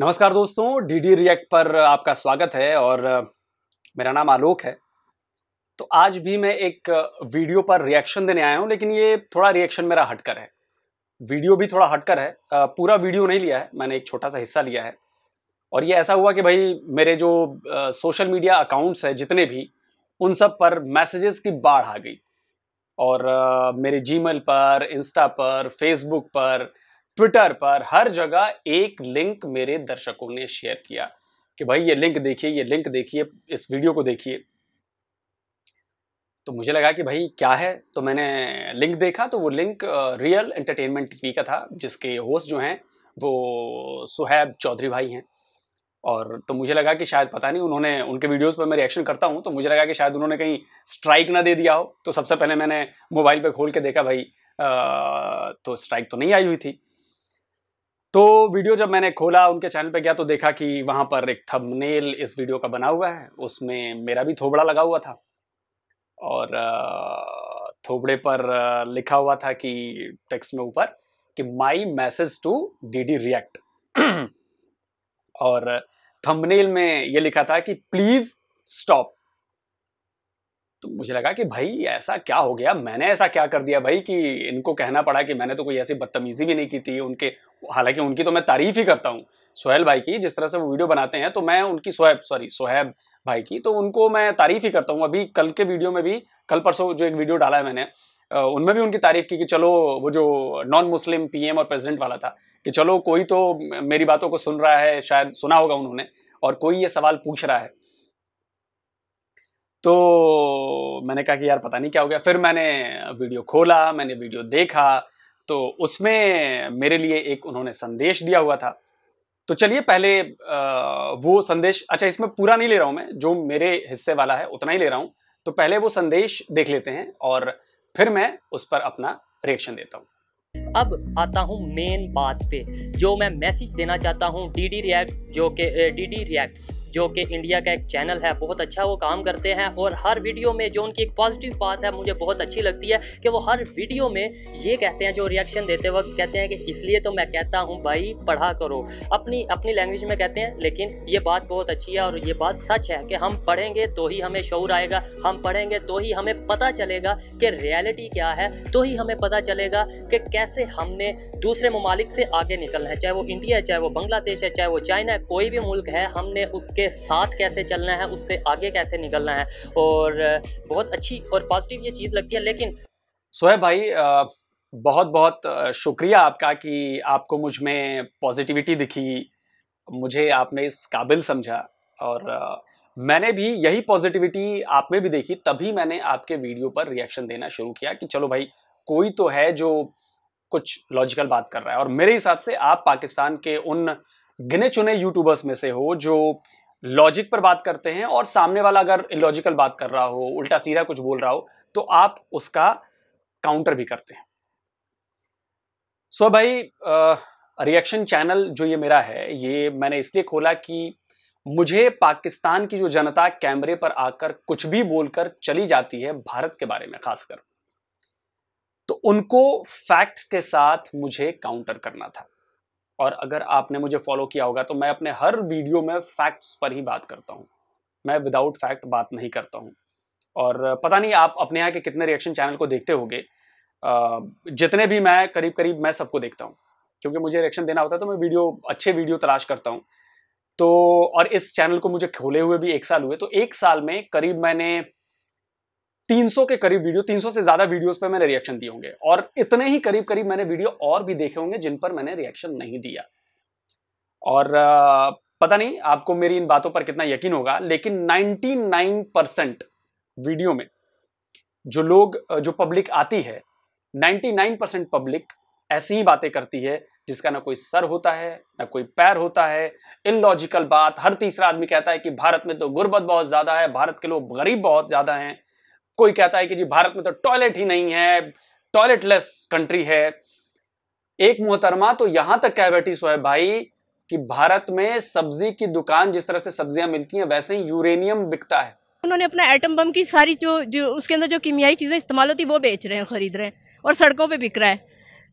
नमस्कार दोस्तों DD react पर आपका स्वागत है और मेरा नाम आलोक है तो आज भी मैं एक वीडियो पर रिएक्शन देने आया हूं लेकिन ये थोड़ा रिएक्शन मेरा हटकर है वीडियो भी थोड़ा हटकर है पूरा वीडियो नहीं लिया है मैंने एक छोटा सा हिस्सा लिया है और ये ऐसा हुआ कि भाई मेरे जो सोशल मीडिया अकाउंट्स हैं जितने भी उन सब पर मैसेजेस की बाढ़ आ गई और मेरे जीमेल पर इंस्टा पर फेसबुक पर ट्विटर पर हर जगह एक लिंक मेरे दर्शकों ने शेयर किया कि भाई ये लिंक देखिए ये लिंक देखिए इस वीडियो को देखिए तो मुझे लगा कि भाई क्या है तो मैंने लिंक देखा तो वो लिंक रियल एंटरटेनमेंट टीवी का था जिसके होस्ट जो हैं वो सुहैब चौधरी भाई हैं और तो मुझे लगा कि शायद पता नहीं उन्होंने उनके वीडियोस पर मैं रिएक्शन करता हूँ तो मुझे लगा कि शायद उन्होंने कहीं स्ट्राइक ना दे दिया हो तो सबसे पहले मैंने मोबाइल पर खोल के देखा भाई आ, तो स्ट्राइक तो नहीं आई हुई थी तो वीडियो जब मैंने खोला उनके चैनल पे गया तो देखा कि वहां पर एक थंबनेल इस वीडियो का बना हुआ है उसमें मेरा भी थोबड़ा लगा हुआ था और थोबड़े पर लिखा हुआ था कि टेक्स्ट में ऊपर कि my message to D D react और थंबनेल में ये लिखा था कि प्लीज़ स्टॉप तो मुझे लगा कि भाई ऐसा क्या हो गया मैंने ऐसा क्या कर दिया भाई कि इनको कहना पड़ा कि मैंने तो कोई ऐसी बदतमीज़ी भी नहीं की थी उनके हालांकि उनकी तो मैं तारीफ़ ही करता हूँ सोहेल भाई की जिस तरह से वो वीडियो बनाते हैं तो मैं उनकी सोहेब सॉरी सोहेब भाई की तो उनको मैं तारीफ़ ही करता हूँ अभी कल के वीडियो में भी कल परसों जो एक वीडियो डाला है मैंने उनमें भी उनकी तारीफ की कि चलो वो जो नॉन मुस्लिम पीएम और प्रेसिडेंट वाला था कि चलो कोई तो मेरी बातों को सुन रहा है शायद सुना होगा उन्होंने और कोई ये सवाल पूछ रहा है तो मैंने कहा कि यार पता नहीं क्या हो गया फिर मैंने वीडियो खोला मैंने वीडियो देखा तो उसमें मेरे लिए एक उन्होंने संदेश दिया हुआ था तो चलिए पहले वो संदेश अच्छा इसमें पूरा नहीं ले रहा हूँ मैं जो मेरे हिस्से वाला है उतना ही ले रहा हूँ तो पहले वो संदेश देख लेते हैं और फिर मैं उस पर अपना रिएक्शन देता हूँ अब आता हूँ मेन बात पे जो मैं मैसेज देना चाहता हूँ डी डी रिएक्ट जो के डी डी रिएक्ट जो कि इंडिया का एक चैनल है बहुत अच्छा वो काम करते हैं और हर वीडियो में जो उनकी एक पॉजिटिव बात है मुझे बहुत अच्छी लगती है कि वो हर वीडियो में ये कहते हैं जो रिएक्शन देते वक्त कहते हैं कि इसलिए तो मैं कहता हूँ भाई पढ़ा करो अपनी अपनी लैंग्वेज में कहते हैं लेकिन ये बात बहुत अच्छी है और ये बात सच है कि हम पढ़ेंगे तो ही हमें शौर आएगा हम पढ़ेंगे तो ही हमें पता चलेगा कि रियलिटी क्या है तो ही हमें पता चलेगा कि कैसे हमने दूसरे ममालिक से आगे निकलना है चाहे वो इंडिया है चाहे वो बांग्लादेश है चाहे वो चाइना है कोई भी मुल्क है हमने उसके उसके साथ कैसे चलना है उससे आगे कैसे निकलना है और बहुत अच्छी और पॉजिटिव ये चीज़ लगती है लेकिन सोहेब भाई बहुत बहुत शुक्रिया आपका कि आपको मुझ में पॉजिटिविटी दिखी मुझे आपने इस काबिल समझा और मैंने भी यही पॉजिटिविटी आप में भी देखी तभी मैंने आपके वीडियो पर रिएक्शन देना शुरू किया कि चलो भाई कोई तो है जो कुछ लॉजिकल बात कर रहा है और मेरे हिसाब से आप पाकिस्तान के उन गिने चुने यूट्यूबर्स में से हो जो लॉजिक पर बात करते हैं और सामने वाला अगर इलॉजिकल बात कर रहा हो उल्टा सीधा कुछ बोल रहा हो तो आप उसका काउंटर भी करते हैं सो so भाई रिएक्शन चैनल जो ये मेरा है ये मैंने इसलिए खोला कि मुझे पाकिस्तान की जो जनता कैमरे पर आकर कुछ भी बोलकर चली जाती है भारत के बारे में खासकर तो उनको फैक्ट के साथ मुझे काउंटर करना था और अगर आपने मुझे फॉलो किया होगा तो मैं अपने हर वीडियो में फैक्ट्स पर ही बात करता हूँ मैं विदाउट फैक्ट बात नहीं करता हूँ और पता नहीं आप अपने यहाँ के कितने रिएक्शन चैनल को देखते होंगे जितने भी मैं करीब करीब मैं सबको देखता हूँ क्योंकि मुझे रिएक्शन देना होता है तो मैं वीडियो अच्छे वीडियो तलाश करता हूँ तो और इस चैनल को मुझे खोले हुए भी एक साल हुए तो एक साल में करीब मैंने 300 के करीब वीडियो 300 से ज्यादा वीडियोस पर मैंने रिएक्शन दिए होंगे और इतने ही करीब करीब मैंने वीडियो और भी देखे होंगे जिन पर मैंने रिएक्शन नहीं दिया और पता नहीं आपको मेरी इन बातों पर कितना यकीन होगा लेकिन 99 परसेंट वीडियो में जो लोग जो पब्लिक आती है 99 परसेंट पब्लिक ऐसी ही बातें करती है जिसका ना कोई सर होता है ना कोई पैर होता है इलॉजिकल बात हर तीसरा आदमी कहता है कि भारत में तो गुर्बत बहुत ज़्यादा है भारत के लोग गरीब बहुत ज़्यादा हैं कोई कहता है कि जी भारत में तो टॉयलेट ही नहीं है टॉयलेटलेस कंट्री है एक मोहतरमा तो यहां तक कह बैठी है भाई कि भारत में सब्जी की दुकान जिस तरह से सब्जियां मिलती हैं वैसे ही यूरेनियम बिकता है उन्होंने अपना एटम बम की सारी जो जो उसके अंदर जो कीमियाई चीज़ें इस्तेमाल होती वो बेच रहे हैं ख़रीद रहे हैं और सड़कों पे बिक रहा है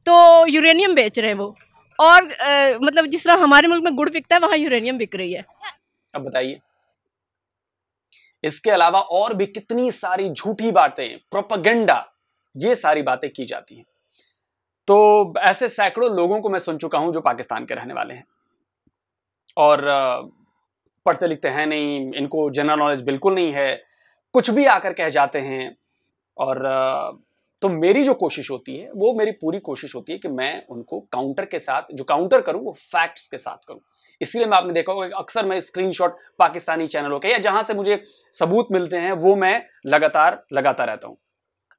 तो यूरेनियम बेच रहे हैं वो और आ, मतलब जिस तरह हमारे मुल्क में गुड़ बिकता है वहाँ यूरेनियम बिक रही है अब बताइए इसके अलावा और भी कितनी सारी झूठी बातें प्रोपगेंडा ये सारी बातें की जाती हैं तो ऐसे सैकड़ों लोगों को मैं सुन चुका हूं जो पाकिस्तान के रहने वाले हैं और पढ़ते लिखते हैं नहीं इनको जनरल नॉलेज बिल्कुल नहीं है कुछ भी आकर कह जाते हैं और तो मेरी जो कोशिश होती है वो मेरी पूरी कोशिश होती है कि मैं उनको काउंटर के साथ जो काउंटर करूं वो फैक्ट्स के साथ करूं इसलिए मैं आपने देखा होगा अक्सर मैं स्क्रीनशॉट पाकिस्तानी चैनलों के या जहां से मुझे सबूत मिलते हैं वो मैं लगातार लगाता रहता हूं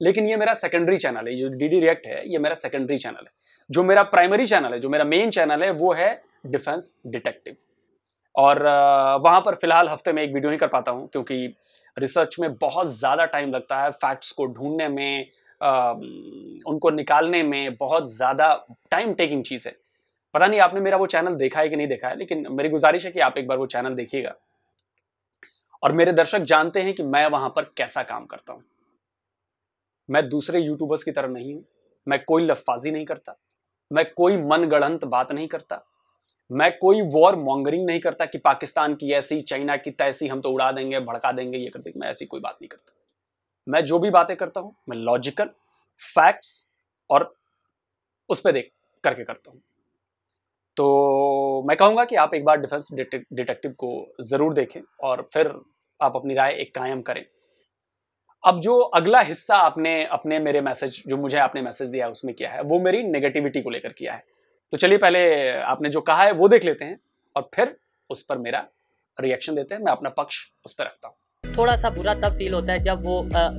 लेकिन ये मेरा सेकेंडरी चैनल है जो डी डी रिएक्ट है ये मेरा सेकेंडरी चैनल है जो मेरा प्राइमरी चैनल है जो मेरा मेन चैनल है वो है डिफेंस डिटेक्टिव और वहाँ पर फिलहाल हफ्ते में एक वीडियो ही कर पाता हूँ क्योंकि रिसर्च में बहुत ज़्यादा टाइम लगता है फैक्ट्स को ढूंढने में उनको निकालने में बहुत ज़्यादा टाइम टेकिंग चीज़ है पता नहीं आपने मेरा वो चैनल देखा है कि नहीं देखा है लेकिन मेरी गुजारिश है कि आप एक बार वो चैनल देखिएगा और मेरे दर्शक जानते हैं कि मैं वहां पर कैसा काम करता हूं मैं दूसरे यूट्यूबर्स की तरह नहीं हूं मैं कोई लफाजी नहीं करता मैं कोई मनगढ़ंत बात नहीं करता मैं कोई वॉर मॉन्गरिंग नहीं करता कि पाकिस्तान की ऐसी चाइना की तैसी हम तो उड़ा देंगे भड़का देंगे ये कर देंगे मैं ऐसी कोई बात नहीं करता मैं जो भी बातें करता हूं मैं लॉजिकल फैक्ट्स और उस पर देख करके करता हूं तो मैं कहूंगा कि आप एक बार डिफेंस डिटेक्टिव को ज़रूर देखें और फिर आप अपनी राय एक कायम करें अब जो अगला हिस्सा आपने अपने मेरे मैसेज जो मुझे आपने मैसेज दिया है उसमें किया है वो मेरी नेगेटिविटी को लेकर किया है तो चलिए पहले आपने जो कहा है वो देख लेते हैं और फिर उस पर मेरा रिएक्शन देते हैं मैं अपना पक्ष उस पर रखता हूँ थोड़ा सा बुरा तब फील होता है जब वो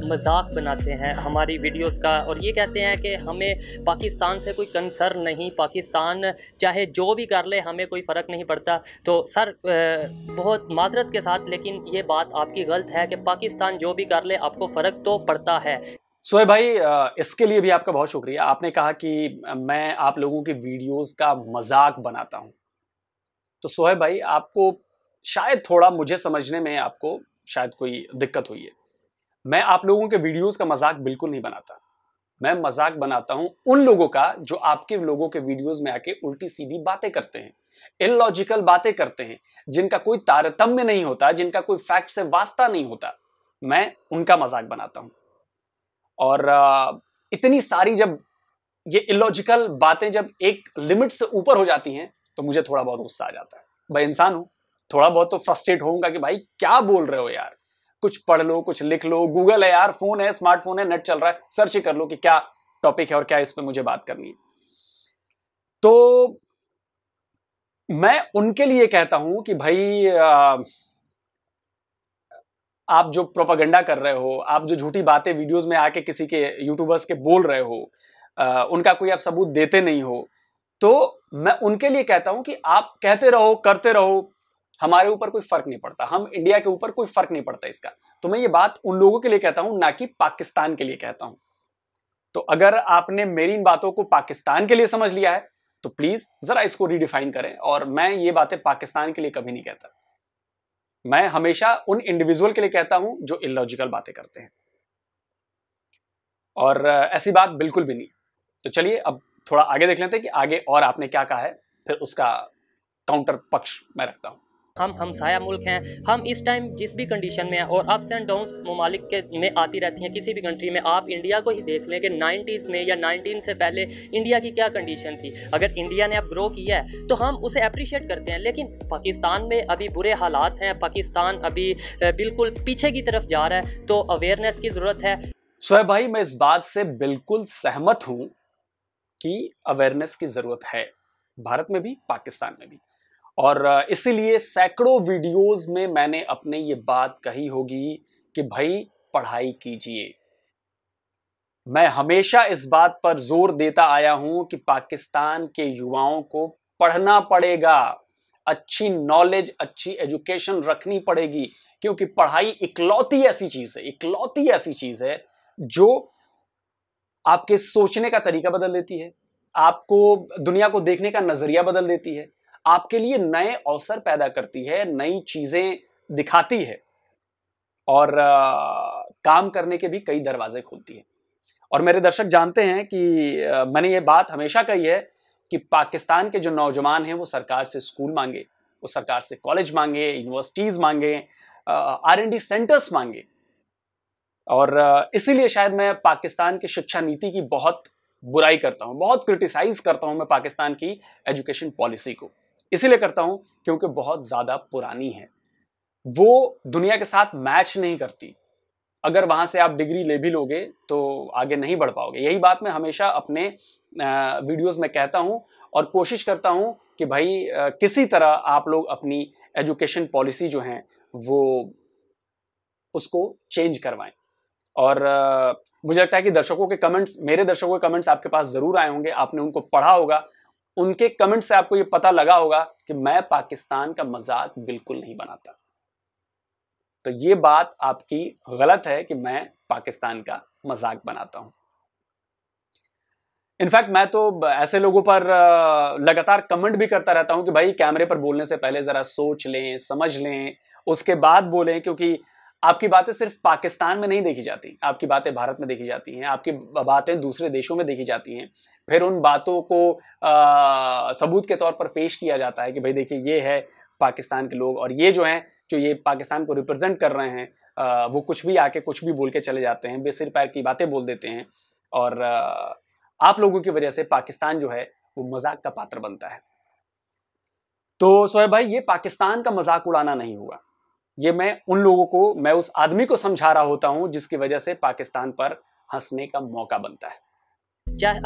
मजाक बनाते हैं हमारी वीडियोस का और ये कहते हैं कि हमें पाकिस्तान से कोई कंसर्न नहीं पाकिस्तान चाहे जो भी कर ले हमें कोई फ़र्क नहीं पड़ता तो सर आ, बहुत माजरत के साथ लेकिन ये बात आपकी गलत है कि पाकिस्तान जो भी कर ले आपको फ़र्क तो पड़ता है सोए भाई इसके लिए भी आपका बहुत शुक्रिया आपने कहा कि मैं आप लोगों की वीडियोस का मजाक बनाता हूँ तो सोहेब भाई आपको शायद थोड़ा मुझे समझने में आपको शायद कोई दिक्कत हुई है मैं आप लोगों के वीडियोस का मजाक बिल्कुल नहीं बनाता मैं मजाक बनाता हूं उन लोगों का जो आपके लोगों के वीडियोस में आके उल्टी सीधी बातें करते हैं इलॉजिकल बातें करते हैं जिनका कोई तारतम्य नहीं होता जिनका कोई फैक्ट से वास्ता नहीं होता मैं उनका मजाक बनाता हूं और इतनी सारी जब ये इलॉजिकल बातें जब एक लिमिट से ऊपर हो जाती हैं तो मुझे थोड़ा बहुत गुस्सा आ जाता है भाई इंसान हूं थोड़ा बहुत तो फ्रस्ट्रेट होऊंगा कि भाई क्या बोल रहे हो यार कुछ पढ़ लो कुछ लिख लो गूगल है यार फोन है स्मार्टफोन है नेट चल रहा है सर्च कर लो कि क्या टॉपिक है और क्या इस पर मुझे बात करनी है तो मैं उनके लिए कहता हूं कि भाई आ, आप जो प्रोपागेंडा कर रहे हो आप जो झूठी बातें वीडियोस में आके किसी के यूट्यूबर्स के बोल रहे हो आ, उनका कोई आप सबूत देते नहीं हो तो मैं उनके लिए कहता हूं कि आप कहते रहो करते रहो हमारे ऊपर कोई फर्क नहीं पड़ता हम इंडिया के ऊपर कोई फर्क नहीं पड़ता इसका तो मैं ये बात उन लोगों के लिए कहता हूं ना कि पाकिस्तान के लिए कहता हूं तो अगर आपने मेरी इन बातों को पाकिस्तान के लिए समझ लिया है तो प्लीज जरा इसको रिडिफाइन करें और मैं ये बातें पाकिस्तान के लिए कभी नहीं कहता मैं हमेशा उन इंडिविजुअल के लिए कहता हूं जो इलॉजिकल बातें करते हैं और ऐसी बात बिल्कुल भी नहीं तो चलिए अब थोड़ा आगे देख लेते हैं कि आगे और आपने क्या कहा है फिर उसका काउंटर पक्ष मैं रखता हूं हम हमसाया मुल्क हैं हम इस टाइम जिस भी कंडीशन में हैं और अप्स एंड डाउन्स ममालिक के में आती रहती हैं किसी भी कंट्री में आप इंडिया को ही देख लें कि नाइन्टीज़ में या नाइनटीन से पहले इंडिया की क्या कंडीशन थी अगर इंडिया ने अब ग्रो किया है तो हम उसे अप्रिशिएट करते हैं लेकिन पाकिस्तान में अभी बुरे हालात हैं पाकिस्तान अभी बिल्कुल पीछे की तरफ जा रहा है तो अवेयरनेस की ज़रूरत है सोहेब भाई मैं इस बात से बिल्कुल सहमत हूँ कि अवेयरनेस की ज़रूरत है भारत में भी पाकिस्तान में भी और इसीलिए सैकड़ों वीडियोस में मैंने अपने ये बात कही होगी कि भाई पढ़ाई कीजिए मैं हमेशा इस बात पर जोर देता आया हूं कि पाकिस्तान के युवाओं को पढ़ना पड़ेगा अच्छी नॉलेज अच्छी एजुकेशन रखनी पड़ेगी क्योंकि पढ़ाई इकलौती ऐसी चीज है इकलौती ऐसी चीज है जो आपके सोचने का तरीका बदल देती है आपको दुनिया को देखने का नजरिया बदल देती है आपके लिए नए अवसर पैदा करती है नई चीजें दिखाती है और आ, काम करने के भी कई दरवाजे खोलती है और मेरे दर्शक जानते हैं कि आ, मैंने ये बात हमेशा कही है कि पाकिस्तान के जो नौजवान हैं वो सरकार से स्कूल मांगे वो सरकार से कॉलेज मांगे यूनिवर्सिटीज मांगे आर एन डी सेंटर्स मांगे और इसीलिए शायद मैं पाकिस्तान की शिक्षा नीति की बहुत बुराई करता हूँ बहुत क्रिटिसाइज करता हूँ मैं पाकिस्तान की एजुकेशन पॉलिसी को इसीलिए करता हूं क्योंकि बहुत ज्यादा पुरानी है वो दुनिया के साथ मैच नहीं करती अगर वहां से आप डिग्री ले भी लोगे तो आगे नहीं बढ़ पाओगे यही बात मैं हमेशा अपने वीडियोस में कहता हूं और कोशिश करता हूं कि भाई किसी तरह आप लोग अपनी एजुकेशन पॉलिसी जो है वो उसको चेंज करवाएं और मुझे लगता है कि दर्शकों के कमेंट्स मेरे दर्शकों के कमेंट्स आपके पास ज़रूर आए होंगे आपने उनको पढ़ा होगा उनके कमेंट से आपको यह पता लगा होगा कि मैं पाकिस्तान का मजाक बिल्कुल नहीं बनाता तो ये बात आपकी गलत है कि मैं पाकिस्तान का मजाक बनाता हूं इनफैक्ट मैं तो ऐसे लोगों पर लगातार कमेंट भी करता रहता हूं कि भाई कैमरे पर बोलने से पहले जरा सोच लें समझ लें उसके बाद बोलें क्योंकि आपकी बातें सिर्फ पाकिस्तान में नहीं देखी जाती आपकी बातें भारत में देखी जाती हैं आपकी बातें दूसरे देशों में देखी जाती हैं फिर उन बातों को आ, सबूत के तौर पर पेश किया जाता है कि भाई देखिए ये है पाकिस्तान के लोग और ये जो हैं जो ये पाकिस्तान को रिप्रेजेंट कर रहे हैं आ, वो कुछ भी आके कुछ भी बोल के चले जाते हैं बेसिर पैर की बातें बोल देते हैं और आ, आप लोगों की वजह से पाकिस्तान जो है वो मजाक का पात्र बनता है तो सोहेब भाई ये पाकिस्तान का मजाक उड़ाना नहीं हुआ ये मैं उन लोगों को मैं उस आदमी को समझा रहा होता हूँ जिसकी वजह से पाकिस्तान पर हंसने का मौका बनता है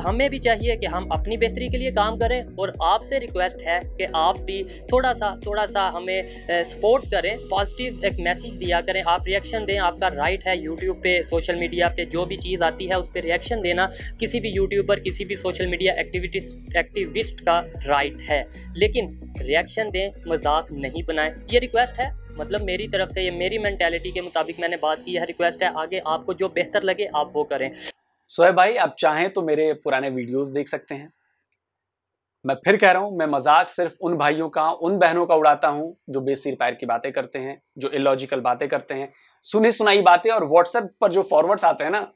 हमें भी चाहिए कि हम अपनी बेहतरी के लिए काम करें और आपसे रिक्वेस्ट है कि आप भी थोड़ा सा थोड़ा सा हमें सपोर्ट करें पॉजिटिव एक मैसेज दिया करें आप रिएक्शन दें आपका राइट है यूट्यूब पे सोशल मीडिया पे जो भी चीज़ आती है उस पर रिएक्शन देना किसी भी यूट्यूबर किसी भी सोशल मीडिया एक्टिविटीज एक्टिविस्ट का राइट है लेकिन रिएक्शन दें मजाक नहीं बनाएं ये रिक्वेस्ट है मतलब मेरी तरफ से ये मेरी मैंटेलिटी के मुताबिक मैंने बात की है रिक्वेस्ट है आगे आपको जो बेहतर लगे आप वो करें सोए भाई आप चाहें तो मेरे पुराने वीडियोस देख सकते हैं मैं फिर कह रहा हूं मैं मजाक सिर्फ उन भाइयों का उन बहनों का उड़ाता हूं जो बेसिर पैर की बातें करते हैं जो इलॉजिकल बातें करते हैं सुनी सुनाई बातें और व्हाट्सएप पर जो फॉरवर्ड्स आते हैं ना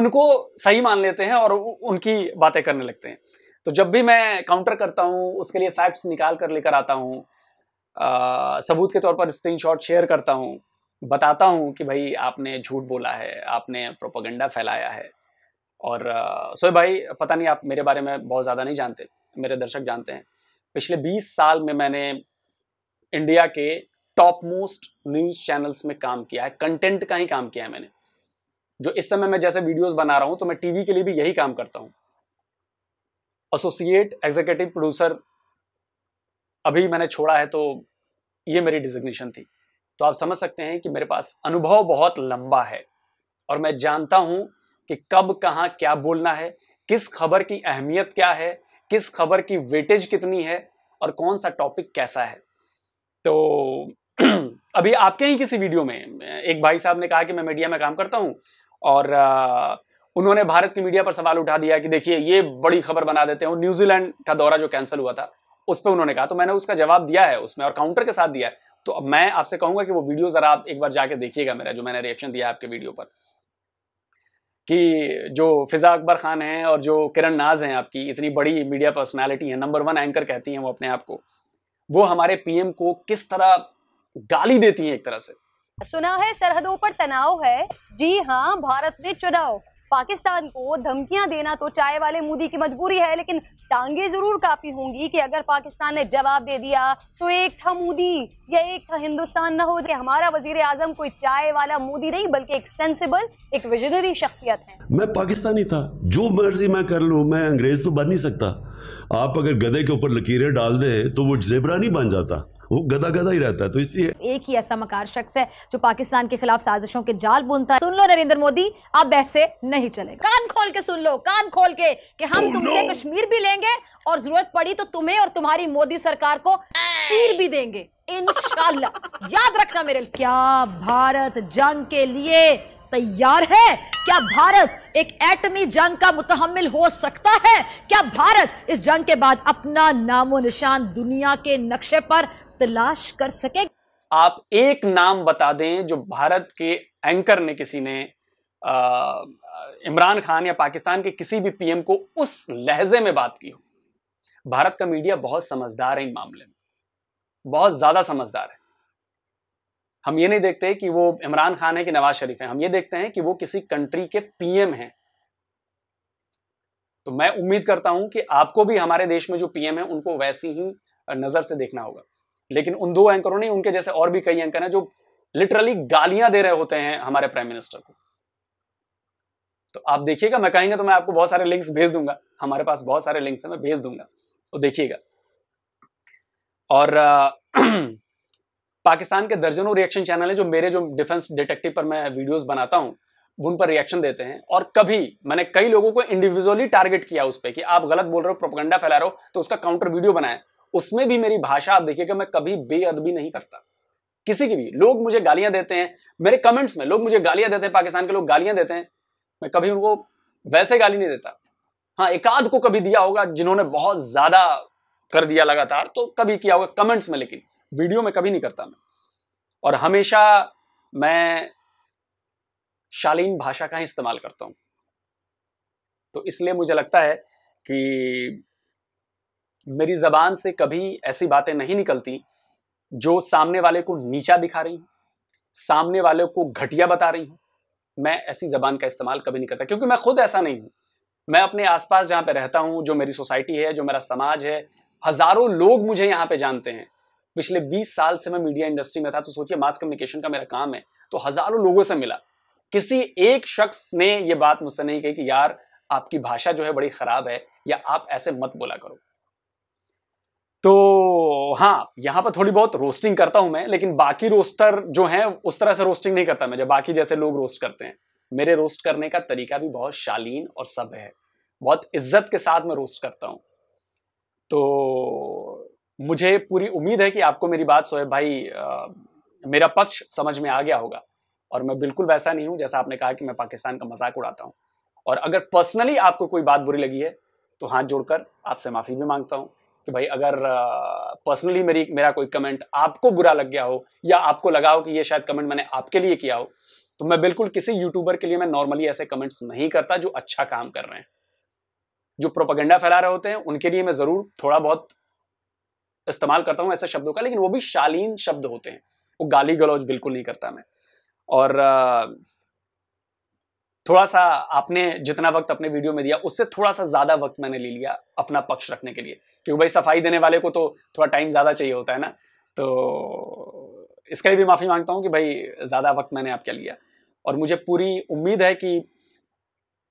उनको सही मान लेते हैं और उनकी बातें करने लगते हैं तो जब भी मैं काउंटर करता हूँ उसके लिए फैक्ट्स निकाल कर लेकर आता हूँ आ, सबूत के तौर पर स्क्रीनशॉट शेयर करता हूँ बताता हूँ कि भाई आपने झूठ बोला है आपने प्रोपोगंडा फैलाया है और सोए भाई पता नहीं आप मेरे बारे में बहुत ज़्यादा नहीं जानते मेरे दर्शक जानते हैं पिछले 20 साल में मैंने इंडिया के टॉप मोस्ट न्यूज़ चैनल्स में काम किया है कंटेंट का ही काम किया है मैंने जो इस समय मैं जैसे वीडियोस बना रहा हूं तो मैं टीवी के लिए भी यही काम करता हूं एसोसिएट एग्जीक्यूटिव प्रोड्यूसर अभी मैंने छोड़ा है तो ये मेरी डिजिग्नेशन थी तो आप समझ सकते हैं कि मेरे पास अनुभव बहुत लंबा है और मैं जानता हूं कि कब कहाँ क्या बोलना है किस खबर की अहमियत क्या है किस खबर की वेटेज कितनी है और कौन सा टॉपिक कैसा है तो अभी आपके ही किसी वीडियो में एक भाई साहब ने कहा कि मैं मीडिया में काम करता हूँ और उन्होंने भारत की मीडिया पर सवाल उठा दिया कि देखिए ये बड़ी खबर बना देते हैं न्यूजीलैंड का दौरा जो कैंसिल हुआ था उस पर उन्होंने कहा तो मैंने उसका जवाब दिया है उसमें और काउंटर के साथ दिया है तो अब मैं आपसे कहूंगा कि वो वीडियो जरा आप एक बार जाके देखिएगा मेरा जो मैंने रिएक्शन दिया आपके वीडियो पर कि जो फिज़ा अकबर खान हैं और जो किरण नाज हैं आपकी इतनी बड़ी मीडिया पर्सनैलिटी है नंबर वन एंकर कहती हैं वो अपने आप को वो हमारे पीएम को किस तरह गाली देती हैं एक तरह से सुना है सरहदों पर तनाव है जी हाँ भारत में चुनाव पाकिस्तान को धमकियां देना तो चाय वाले मोदी की मजबूरी है लेकिन टांगे जरूर काफी होंगी कि अगर पाकिस्तान ने जवाब दे दिया तो एक था मोदी या एक था हिंदुस्तान ना हो जाए हमारा वजीर आजम कोई चाय वाला मोदी नहीं बल्कि एक सेंसिबल एक विजनरी शख्सियत है मैं पाकिस्तानी था जो मर्जी मैं कर लू मैं अंग्रेज तो बन नहीं सकता आप अगर गधे के ऊपर लकीरें डाल दें तो वो जेबरा नहीं बन जाता वो गदा गदा ही रहता है तो इसलिए एक ही ऐसा मकार शख्स है जो पाकिस्तान के खिलाफ साजिशों के जाल बुनता है सुन लो नरेंद्र मोदी अब ऐसे नहीं चलेगा कान खोल के सुन लो कान खोल के कि हम oh, तुमसे no. कश्मीर भी लेंगे और जरूरत पड़ी तो तुम्हें और तुम्हारी मोदी सरकार को चीर भी देंगे इनशाला याद रखना मेरे क्या भारत जंग के लिए तैयार है क्या भारत एक एटमी जंग का मुतहमल हो सकता है क्या भारत इस जंग के बाद अपना नामो निशान दुनिया के नक्शे पर तलाश कर सके आप एक नाम बता दें जो भारत के एंकर ने किसी ने इमरान खान या पाकिस्तान के किसी भी पीएम को उस लहजे में बात की हो भारत का मीडिया बहुत समझदार है इन मामले में बहुत ज्यादा समझदार है हम ये नहीं देखते कि वो इमरान खान है कि नवाज शरीफ है हम ये देखते हैं कि वो किसी कंट्री के पीएम हैं तो मैं उम्मीद करता हूं कि आपको भी हमारे देश में जो पीएम है उनको वैसी ही नजर से देखना होगा लेकिन उन दो एंकरों ने उनके जैसे और भी कई एंकर हैं जो लिटरली गालियां दे रहे होते हैं हमारे प्राइम मिनिस्टर को तो आप देखिएगा मैं कहेंगे तो मैं आपको बहुत सारे लिंक्स भेज दूंगा हमारे पास बहुत सारे लिंक्स हैं मैं भेज दूंगा तो देखिएगा और पाकिस्तान के दर्जनों रिएक्शन चैनल है जो मेरे जो डिफेंस डिटेक्टिव पर मैं वीडियोस बनाता हूँ उन पर रिएक्शन देते हैं और कभी मैंने कई लोगों को इंडिविजुअली टारगेट किया उस पर कि आप गलत बोल रहे हो प्रोपगंडा फैला रहे हो तो उसका काउंटर वीडियो बनाए उसमें भी मेरी भाषा आप देखिएगा मैं कभी बेअदबी नहीं करता किसी की भी लोग मुझे गालियां देते हैं मेरे कमेंट्स में लोग मुझे गालियां देते हैं पाकिस्तान के लोग गालियां देते हैं मैं कभी उनको वैसे गाली नहीं देता हाँ एक को कभी दिया होगा जिन्होंने बहुत ज्यादा कर दिया लगातार तो कभी किया होगा कमेंट्स में लेकिन वीडियो में कभी नहीं करता मैं और हमेशा मैं शालीन भाषा का ही इस्तेमाल करता हूँ तो इसलिए मुझे लगता है कि मेरी ज़बान से कभी ऐसी बातें नहीं निकलती जो सामने वाले को नीचा दिखा रही हूँ सामने वाले को घटिया बता रही हूँ मैं ऐसी ज़बान का इस्तेमाल कभी नहीं करता क्योंकि मैं खुद ऐसा नहीं हूँ मैं अपने आसपास जहाँ पे रहता हूँ जो मेरी सोसाइटी है जो मेरा समाज है हज़ारों लोग मुझे यहाँ पे जानते हैं पिछले 20 साल से मैं मीडिया इंडस्ट्री में था तो सोचिए मास कम्युनिकेशन का मेरा काम है तो हजारों लोगों से मिला किसी एक शख्स ने ये बात मुझसे नहीं कही कि यार आपकी भाषा जो है बड़ी खराब है या आप ऐसे मत बोला करो तो हाँ यहाँ पर थोड़ी बहुत रोस्टिंग करता हूं मैं लेकिन बाकी रोस्टर जो है उस तरह से रोस्टिंग नहीं करता मैं जब बाकी जैसे लोग रोस्ट करते हैं मेरे रोस्ट करने का तरीका भी बहुत शालीन और सभ्य है बहुत इज्जत के साथ मैं रोस्ट करता हूँ तो मुझे पूरी उम्मीद है कि आपको मेरी बात सोएब भाई आ, मेरा पक्ष समझ में आ गया होगा और मैं बिल्कुल वैसा नहीं हूं जैसा आपने कहा कि मैं पाकिस्तान का मजाक उड़ाता हूं और अगर पर्सनली आपको कोई बात बुरी लगी है तो हाथ जोड़कर आपसे माफ़ी भी मांगता हूं कि भाई अगर पर्सनली मेरी मेरा कोई कमेंट आपको बुरा लग गया हो या आपको लगा हो कि ये शायद कमेंट मैंने आपके लिए किया हो तो मैं बिल्कुल किसी यूट्यूबर के लिए मैं नॉर्मली ऐसे कमेंट्स नहीं करता जो अच्छा काम कर रहे हैं जो प्रोपागेंडा फैला रहे होते हैं उनके लिए मैं ज़रूर थोड़ा बहुत इस्तेमाल करता हूँ ऐसे शब्दों का लेकिन वो भी शालीन शब्द होते हैं वो गाली गलौज बिल्कुल नहीं करता मैं और थोड़ा सा आपने जितना वक्त अपने वीडियो में दिया उससे थोड़ा सा ज़्यादा वक्त मैंने ले लिया अपना पक्ष रखने के लिए क्योंकि भाई सफाई देने वाले को तो थोड़ा टाइम ज़्यादा चाहिए होता है ना तो इसके लिए भी माफ़ी मांगता हूँ कि भाई ज़्यादा वक्त मैंने आपका लिया और मुझे पूरी उम्मीद है कि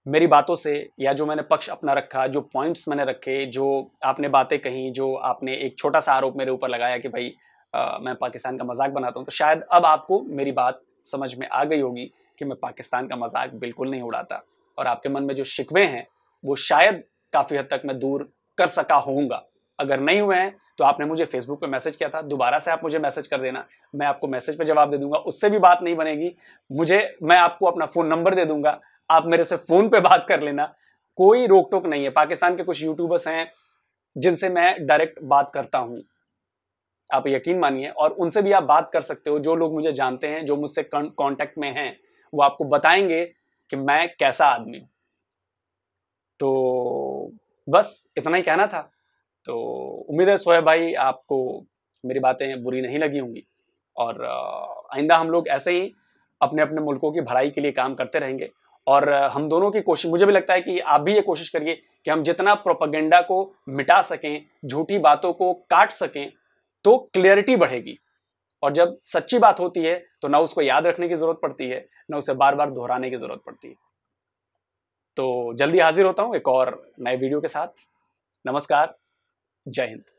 मेरी बातों से या जो मैंने पक्ष अपना रखा जो पॉइंट्स मैंने रखे जो आपने बातें कही जो आपने एक छोटा सा आरोप मेरे ऊपर लगाया कि भाई आ, मैं पाकिस्तान का मजाक बनाता हूँ तो शायद अब आपको मेरी बात समझ में आ गई होगी कि मैं पाकिस्तान का मजाक बिल्कुल नहीं उड़ाता और आपके मन में जो शिकवे हैं वो शायद काफ़ी हद तक मैं दूर कर सका होऊंगा अगर नहीं हुए हैं तो आपने मुझे फेसबुक पे मैसेज किया था दोबारा से आप मुझे मैसेज कर देना मैं आपको मैसेज पे जवाब दे दूंगा उससे भी बात नहीं बनेगी मुझे मैं आपको अपना फ़ोन नंबर दे दूंगा आप मेरे से फोन पे बात कर लेना कोई रोक टोक नहीं है पाकिस्तान के कुछ यूट्यूबर्स हैं जिनसे मैं डायरेक्ट बात करता हूं आप यकीन मानिए और उनसे भी आप बात कर सकते हो जो लोग मुझे जानते हैं जो मुझसे कांटेक्ट में हैं वो आपको बताएंगे कि मैं कैसा आदमी हूं तो बस इतना ही कहना था तो उम्मीद है सोहेब भाई आपको मेरी बातें बुरी नहीं लगी होंगी और आइंदा हम लोग ऐसे ही अपने अपने मुल्कों की भलाई के लिए काम करते रहेंगे और हम दोनों की कोशिश मुझे भी लगता है कि आप भी ये कोशिश करिए कि हम जितना प्रोपागेंडा को मिटा सकें झूठी बातों को काट सकें तो क्लियरिटी बढ़ेगी और जब सच्ची बात होती है तो ना उसको याद रखने की जरूरत पड़ती है ना उसे बार बार दोहराने की जरूरत पड़ती है तो जल्दी हाजिर होता हूँ एक और नए वीडियो के साथ नमस्कार जय हिंद